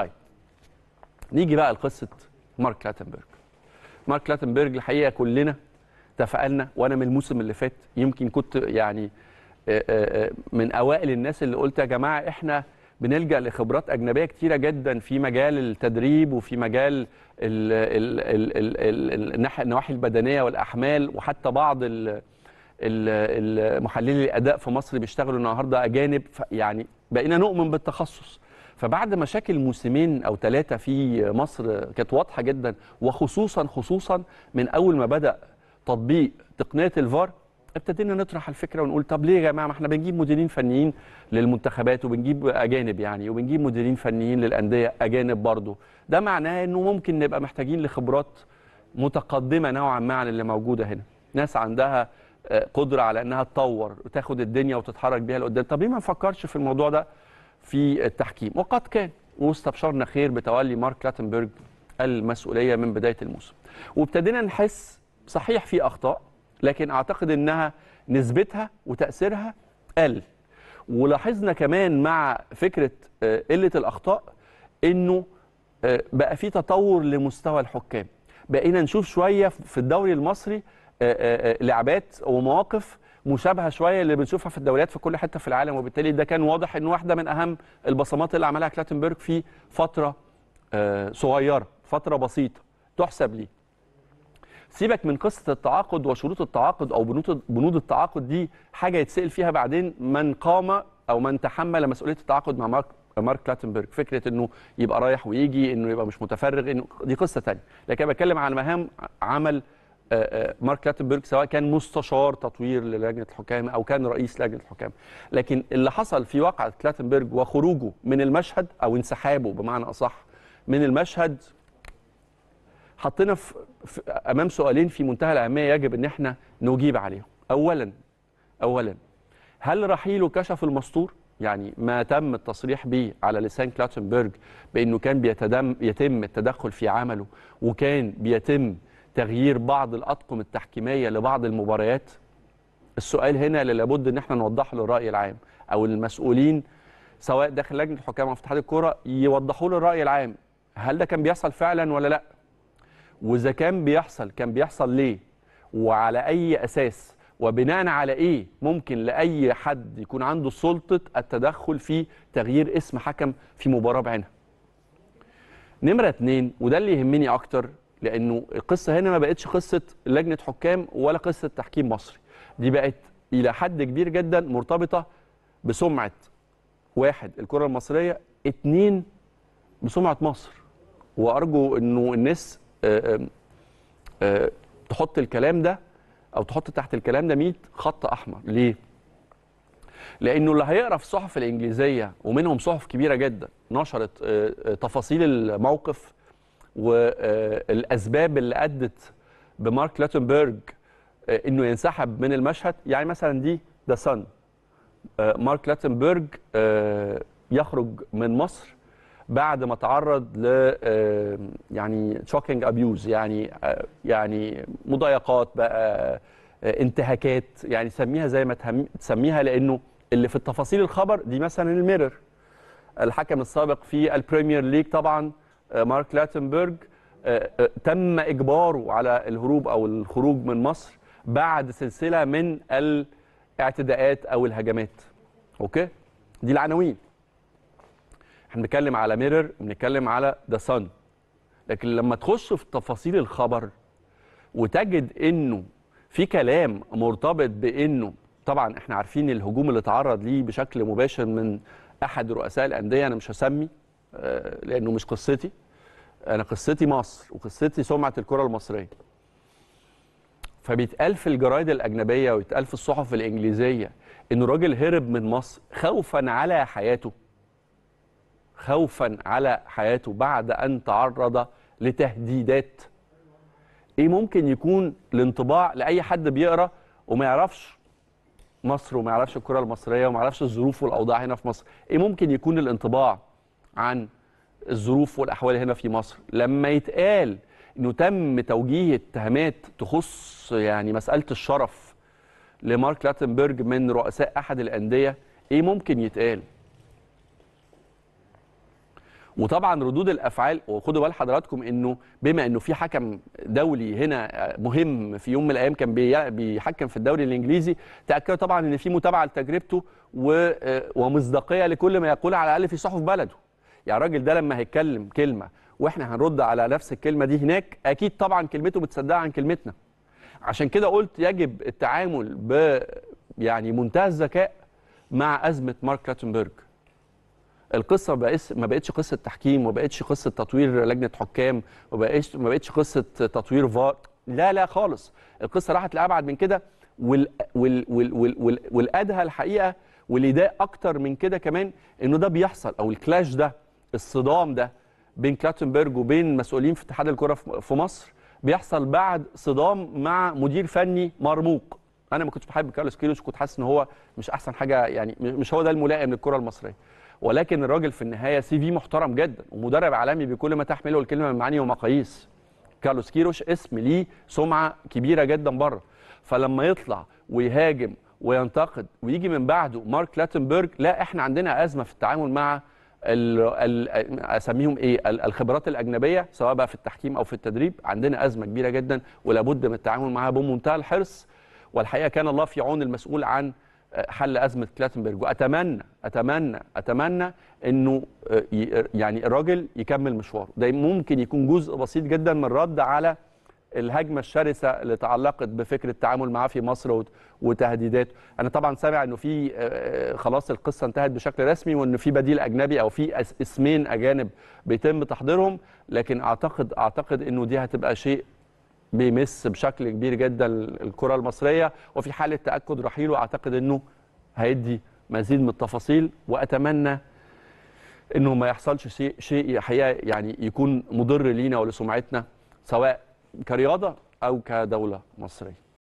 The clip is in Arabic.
طيب نيجي بقى لقصه مارك لاتنبرج مارك لاتنبرج الحقيقه كلنا تفائلنا وانا من الموسم اللي فات يمكن كنت يعني آه، آه، آه، من اوائل الناس اللي قلت يا جماعه احنا بنلجا لخبرات اجنبيه كتيره جدا في مجال التدريب وفي مجال النواحي البدنيه والاحمال وحتى بعض محللي الاداء في مصر بيشتغلوا النهارده اجانب يعني بقينا نؤمن بالتخصص فبعد مشاكل موسمين او ثلاثه في مصر كانت واضحه جدا وخصوصا خصوصا من اول ما بدا تطبيق تقنيه الفار ابتدينا نطرح الفكره ونقول طب ليه يا جماعه ما احنا بنجيب مديرين فنيين للمنتخبات وبنجيب اجانب يعني وبنجيب مديرين فنيين للانديه اجانب برضه ده معناه انه ممكن نبقى محتاجين لخبرات متقدمه نوعا ما عن اللي موجوده هنا ناس عندها آه، قدره على انها تطور وتاخد الدنيا وتتحرك بيها لقدام طب ليه ما نفكرش في الموضوع ده في التحكيم وقد كان واستبشرنا خير بتولي مارك لاتنبرج المسؤوليه من بدايه الموسم وابتدينا نحس صحيح في اخطاء لكن اعتقد انها نسبتها وتاثيرها قل ولاحظنا كمان مع فكره آه، قله الاخطاء انه آه، بقى في تطور لمستوى الحكام بقينا نشوف شويه في الدوري المصري آه، لعبات ومواقف مشابهه شويه اللي بنشوفها في الدوريات في كل حته في العالم وبالتالي ده كان واضح ان واحده من اهم البصمات اللي عملها كلاتنبرج في فتره آه، صغيره فتره بسيطه تحسب ليه سيبك من قصه التعاقد وشروط التعاقد او بنود التعاقد دي حاجه يتسال فيها بعدين من قام او من تحمل مسؤوليه التعاقد مع مارك مارك كلاتنبرج فكره انه يبقى رايح ويجي انه يبقى مش متفرغ انه دي قصه ثانيه لكن بتكلم عن مهام عمل مارك لاتنبرج سواء كان مستشار تطوير للجنه الحكام او كان رئيس لجنه الحكام لكن اللي حصل في واقعه كلاتنبرج وخروجه من المشهد او انسحابه بمعنى اصح من المشهد حطينا في امام سؤالين في منتهى الاهميه يجب ان احنا نجيب عليهم اولا اولا هل رحيله كشف المستور يعني ما تم التصريح به على لسان كلاتنبرج بانه كان بيتم يتم التدخل في عمله وكان بيتم تغيير بعض الأطقم التحكيمية لبعض المباريات السؤال هنا اللي لابد ان احنا نوضحه للراي العام او المسؤولين سواء داخل لجنه الحكام او في اتحاد الكوره يوضحوا له الراي العام هل ده كان بيحصل فعلا ولا لا واذا كان بيحصل كان بيحصل ليه وعلى اي اساس وبناء على ايه ممكن لاي حد يكون عنده سلطه التدخل في تغيير اسم حكم في مباراه بعينها نمره اتنين وده اللي يهمني اكتر لانه القصه هنا ما بقتش قصه لجنه حكام ولا قصه تحكيم مصري دي بقت الى حد كبير جدا مرتبطه بسمعه واحد الكره المصريه اتنين بسمعه مصر وارجو انه الناس آه، آه، آه، تحط الكلام ده او تحط تحت الكلام ده 100 خط احمر ليه لانه اللي هيقرا في الصحف الانجليزيه ومنهم صحف كبيره جدا نشرت تفاصيل الموقف والاسباب اللي ادت بمارك لاتنبرج آه، انه ينسحب من المشهد يعني مثلا دي ذا آه، سن مارك لاتنبرج آه، يخرج من مصر بعد ما تعرض ل يعني شوكينج ابيوز يعني يعني مضايقات بقى انتهاكات يعني سميها زي ما تسميها لانه اللي في التفاصيل الخبر دي مثلا الميرور الحكم السابق في البريمير ليج طبعا آه، مارك لاتنبرج آه، آه، تم اجباره على الهروب او الخروج من مصر بعد سلسله من الاعتداءات او الهجمات اوكي دي العناوين احنا بنتكلم على ميرور بنتكلم على ذا صن لكن لما تخش في تفاصيل الخبر وتجد انه في كلام مرتبط بانه طبعا احنا عارفين الهجوم اللي تعرض ليه بشكل مباشر من احد رؤساء الانديه انا مش هسمي آه، لانه مش قصتي انا قصتي مصر وقصتي سمعه الكره المصريه فبيتقال في الجرايد الاجنبيه ويتقال في الصحف الانجليزيه انه راجل هرب من مصر خوفا على حياته خوفا على حياته بعد ان تعرض لتهديدات ايه ممكن يكون الانطباع لاي حد بيقرا وما يعرفش مصر وما يعرفش الكره المصريه وما يعرفش الظروف والاوضاع هنا في مصر ايه ممكن يكون الانطباع عن الظروف والاحوال هنا في مصر لما يتقال انه تم توجيه اتهامات تخص يعني مساله الشرف لمارك لاتنبرج من رؤساء احد الانديه ايه ممكن يتقال وطبعا ردود الافعال وخدوا بال حضراتكم انه بما انه في حكم دولي هنا مهم في يوم من الايام كان بيحكم في الدوري الانجليزي تاكدوا طبعا ان في متابعه لتجربته ومصداقيه لكل ما يقول على الاقل في صحف بلده يعني الراجل ده لما هيتكلم كلمه واحنا هنرد على نفس الكلمه دي هناك اكيد طبعا كلمته متصدقه عن كلمتنا عشان كده قلت يجب التعامل ب يعني منتهى الذكاء مع ازمه مارك كلاتنبرج القصه بقيت ما بقتش قصه تحكيم وما بقتش قصه تطوير لجنه حكام وما بقتش ما بقتش قصه تطوير فار لا لا خالص القصه راحت لابعد من كده وال وال وال وال وال والادهى الحقيقه واللي ده اكتر من كده كمان انه ده بيحصل او الكلاش ده الصدام ده بين كلاتنبرج وبين مسؤولين في اتحاد الكره في مصر بيحصل بعد صدام مع مدير فني مرموق انا ما كنتش بحب كارلوس كيروش كنت حاسس ان هو مش احسن حاجه يعني مش هو ده الملائم للكره المصريه ولكن الراجل في النهايه سي في محترم جدا ومدرب عالمي بكل ما تحمله الكلمه من معاني ومقاييس كارلوس كيروش اسم ليه سمعه كبيره جدا بره فلما يطلع ويهاجم وينتقد ويجي من بعده مارك لاتنبرج لا احنا عندنا ازمه في التعامل مع اسميهم ايه الخبرات الاجنبيه سواء بقى في التحكيم او في التدريب عندنا ازمه كبيره جدا ولابد من التعامل معها بمنتهى الحرص والحقيقه كان الله في عون المسؤول عن آه، حل ازمه كلاتنبرج واتمنى اتمنى اتمنى انه آه، يعني الراجل يكمل مشواره ده ممكن يكون جزء بسيط جدا من رد على الهجمه الشرسه اللي تعلقت بفكره التعامل معاه في مصر وتهديداته انا طبعا سامع انه في آه، آه، خلاص القصه انتهت بشكل رسمي وانه في بديل اجنبي او في اسمين اجانب بيتم تحضيرهم لكن اعتقد اعتقد انه دي هتبقى شيء بيمس بشكل كبير جدا الكره المصريه وفي حاله تاكد رحيله اعتقد انه هيدي مزيد من التفاصيل واتمنى انه ما يحصلش شيء شيء حقيقه يعني يكون مضر لينا ولسمعتنا سواء كرياضه او كدوله مصريه